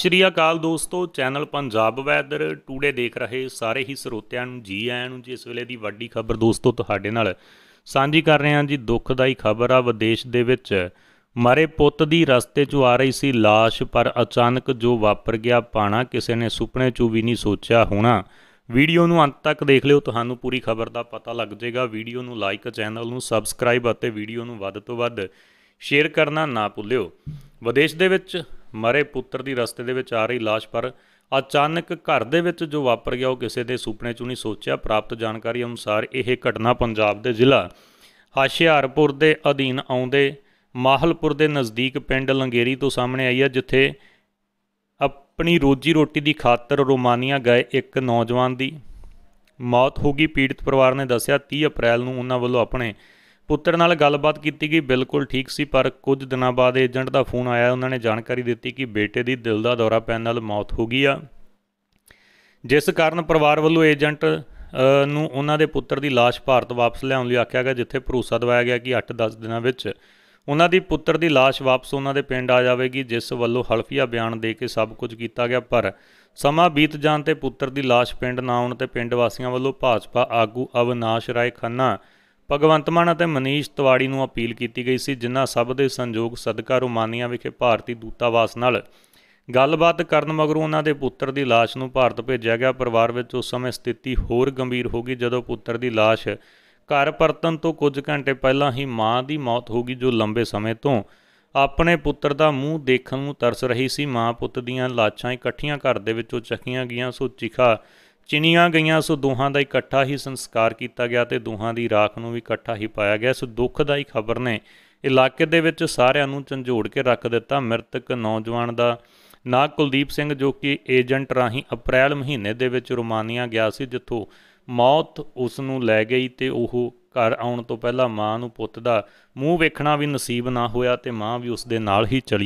ਸਤਿ ਸ਼੍ਰੀ ਅਕਾਲ ਦੋਸਤੋ channel Punjab weather today ਦੇਖ ਰਹੇ ਸਾਰੇ ਹੀ ਸਰੋਤਿਆਂ ਨੂੰ ਜੀ ਆਇਆਂ ਨੂੰ ਜੀ ਇਸ ਵੇਲੇ ਦੀ ਵੱਡੀ ਖਬਰ ਦੋਸਤੋ ਤੁਹਾਡੇ ਨਾਲ ਸਾਂਝੀ ਕਰ ਰਹੇ ਹਾਂ ਜੀ ਦੁੱਖਦਾਈ ਖਬਰ ਆ ਵਿਦੇਸ਼ ਦੇ ਵਿੱਚ ਮਾਰੇ ਪੁੱਤ ਦੀ ਰਸਤੇ 'ਚ ਆ ਰਹੀ ਸੀ লাশ ਪਰ ਅਚਾਨਕ ਜੋ ਵਾਪਰ ਗਿਆ ਪਾਣਾ ਕਿਸੇ ਨੇ ਸੁਪਨੇ 'ਚ ਵੀ ਨਹੀਂ ਸੋਚਿਆ ਹੋਣਾ ਵੀਡੀਓ ਨੂੰ ਅੰਤ ਤੱਕ ਦੇਖ ਲਿਓ ਤੁਹਾਨੂੰ ਪੂਰੀ ਖਬਰ ਦਾ ਪਤਾ ਲੱਗ ਜਾਏਗਾ ਵੀਡੀਓ ਨੂੰ ਲਾਈਕ ਚੈਨਲ ਨੂੰ ਸਬਸਕ੍ਰਾਈਬ ਅਤੇ ਵੀਡੀਓ ਨੂੰ ਵੱਧ ਤੋਂ ਵੱਧ ਸ਼ੇਅਰ ਕਰਨਾ ਨਾ ਭੁੱਲਿਓ ਵਿਦੇਸ਼ ਦੇ ਵਿੱਚ ਮਰੇ ਪੁੱਤਰ ਦੀ ਰਸਤੇ ਦੇ ਵਿੱਚ ਆ ਰਹੀ লাশ ਪਰ ਅਚਾਨਕ ਘਰ ਦੇ ਵਿੱਚ ਜੋ ਵਾਪਰ ਗਿਆ ਉਹ ਕਿਸੇ ਦੇ ਸੁਪਨੇ 'ਚ ਨਹੀਂ ਸੋਚਿਆ ਪ੍ਰਾਪਤ ਜਾਣਕਾਰੀ ਅਨੁਸਾਰ ਇਹ ਘਟਨਾ ਪੰਜਾਬ ਦੇ ਜ਼ਿਲ੍ਹਾ ਹਾਸ਼ਿਆਰਪੁਰ ਦੇ ਅਧੀਨ ਆਉਂਦੇ ਮਾਹਲਪੁਰ ਦੇ ਨਜ਼ਦੀਕ ਪਿੰਡ ਲੰਗੇਰੀ ਤੋਂ ਸਾਹਮਣੇ ਆਈ ਹੈ ਜਿੱਥੇ ਆਪਣੀ ਰੋਜੀ ਰੋਟੀ ਦੀ ਖਾਤਰ ਰੋਮਾਨੀਆ ਗਏ ਇੱਕ ਨੌਜਵਾਨ ਦੀ ਮੌਤ ਹੋ ਗਈ ਪੀੜਤ ਪਰਿਵਾਰ ਨੇ ਦੱਸਿਆ 30 ਅਪ੍ਰੈਲ ਨੂੰ ਉਹਨਾਂ ਵੱਲੋਂ ਆਪਣੇ ਪੁੱਤਰ ਨਾਲ ਗੱਲਬਾਤ ਕੀਤੀ ਗਈ ਬਿਲਕੁਲ ਠੀਕ ਸੀ ਪਰ ਕੁਝ ਦਿਨਾਂ ਬਾਅਦ ਏਜੰਟ ਦਾ ਫੋਨ ਆਇਆ ਉਹਨਾਂ ਨੇ ਜਾਣਕਾਰੀ ਦਿੱਤੀ ਕਿ ਬੇਟੇ ਦੀ ਦਿਲ ਦਾ ਦੌਰਾ ਪੈਣ ਨਾਲ ਮੌਤ ਹੋ ਗਈ ਆ ਜਿਸ ਕਾਰਨ ਪਰਿਵਾਰ ਵੱਲੋਂ ਏਜੰਟ ਨੂੰ ਉਹਨਾਂ ਦੇ ਪੁੱਤਰ ਦੀ লাশ ਭਾਰਤ ਵਾਪਸ ਲਿਆਉਣ ਲਈ ਆਖਿਆ ਗਿਆ ਜਿੱਥੇ ਭਰੋਸਾ ਦਿਵਾਇਆ ਗਿਆ ਕਿ 8-10 ਦਿਨਾਂ ਵਿੱਚ ਉਹਨਾਂ ਦੀ ਪੁੱਤਰ ਦੀ লাশ ਵਾਪਸ ਉਹਨਾਂ ਦੇ ਪਿੰਡ ਆ ਜਾਵੇਗੀ ਜਿਸ ਵੱਲੋਂ ਹਲਫੀਆ ਬਿਆਨ ਦੇ ਕੇ ਸਭ ਕੁਝ ਕੀਤਾ ਗਿਆ ਪਰ ਸਮਾਂ ਬੀਤ ਜਾਣ ਤੇ ਪੁੱਤਰ ਦੀ লাশ ਪਿੰਡ ਨਾ ਆਉਣ ਤੇ ਪਿੰਡ ਵਾਸੀਆਂ ਵੱਲੋਂ ਭਾਜਪਾ ਆਗੂ ਅਵਨਾਸ਼ ਰਾਏ ਖੰਨਾ ਭਗਵੰਤ ਮਾਨ ਅਤੇ ਮਨੀਸ਼ ਤਿਵਾੜੀ ਨੂੰ ਅਪੀਲ ਕੀਤੀ ਗਈ ਸੀ ਜਿਨ੍ਹਾਂ ਸਭ ਦੇ ਸੰਯੋਗ ਸਦਕਾ ਰੋਮਾਨੀਆ ਵਿਖੇ ਭਾਰਤੀ ਦੂਤਾਵਾਸ ਨਾਲ ਗੱਲਬਾਤ ਕਰਨ ਮਗਰੋਂ ਉਹਨਾਂ ਦੇ ਪੁੱਤਰ ਦੀ লাশ ਨੂੰ ਭਾਰਤ ਭੇਜਿਆ ਗਿਆ ਪਰਿਵਾਰ ਵਿੱਚ ਉਸ ਸਮੇਂ ਸਥਿਤੀ ਹੋਰ ਗੰਭੀਰ ਹੋ ਗਈ ਜਦੋਂ ਪੁੱਤਰ ਦੀ লাশ ਘਰ ਪਰਤਨ ਤੋਂ ਕੁਝ ਘੰਟੇ ਪਹਿਲਾਂ ਹੀ ਮਾਂ ਦੀ ਮੌਤ ਹੋ ਗਈ ਜੋ ਲੰਬੇ ਸਮੇਂ ਤੋਂ ਆਪਣੇ ਪੁੱਤਰ ਦਾ ਮੂੰਹ ਦੇਖਣ ਨੂੰ ਤਰਸ ਰਹੀ ਸੀ ਮਾਂ ਪੁੱਤ ਦੀਆਂ ਲਾਸ਼ਾਂ ਇਕੱਠੀਆਂ ਘਰ ਦੇ ਵਿੱਚੋਂ ਚੱਕੀਆਂ ਗਈਆਂ ਸੋ ਚਿਖਾ ਚਿਣੀਆਂ ਗਈਆਂ ਸੋ ਦੋਹਾਂ ਦਾ ਇਕੱਠਾ ਹੀ ਸੰਸਕਾਰ ਕੀਤਾ ਗਿਆ ਤੇ ਦੋਹਾਂ ਦੀ ਰਾਖ ਨੂੰ ਵੀ ਇਕੱਠਾ ਹੀ ਪਾਇਆ ਗਿਆ ਸੋ ਦੁੱਖਦਾਈ ਖਬਰ ਨੇ ਇਲਾਕੇ ਦੇ ਵਿੱਚ ਸਾਰਿਆਂ ਨੂੰ ਝੰਜੋੜ ਕੇ ਰੱਖ ਦਿੱਤਾ ਮ੍ਰਿਤਕ ਨੌਜਵਾਨ ਦਾ ਨਾ ਕੁਲਦੀਪ ਸਿੰਘ ਜੋ ਕਿ ਏਜੰਟ ਰਾਹੀਂ ਅਪ੍ਰੈਲ ਮਹੀਨੇ ਦੇ ਵਿੱਚ ਰੋਮਾਨੀਆ ਗਿਆ ਸੀ ਜਿੱਥੋਂ ਮੌਤ ਉਸ ਨੂੰ ਲੈ ਗਈ ਤੇ ਉਹ ਘਰ ਆਉਣ ਤੋਂ ਪਹਿਲਾਂ ਮਾਂ ਨੂੰ ਪੁੱਤ ਦਾ ਮੂੰਹ ਵੇਖਣਾ ਵੀ ਨਸੀਬ ਨਾ ਹੋਇਆ ਤੇ ਮਾਂ ਵੀ ਉਸ ਦੇ ਨਾਲ ਹੀ ਚਲੀ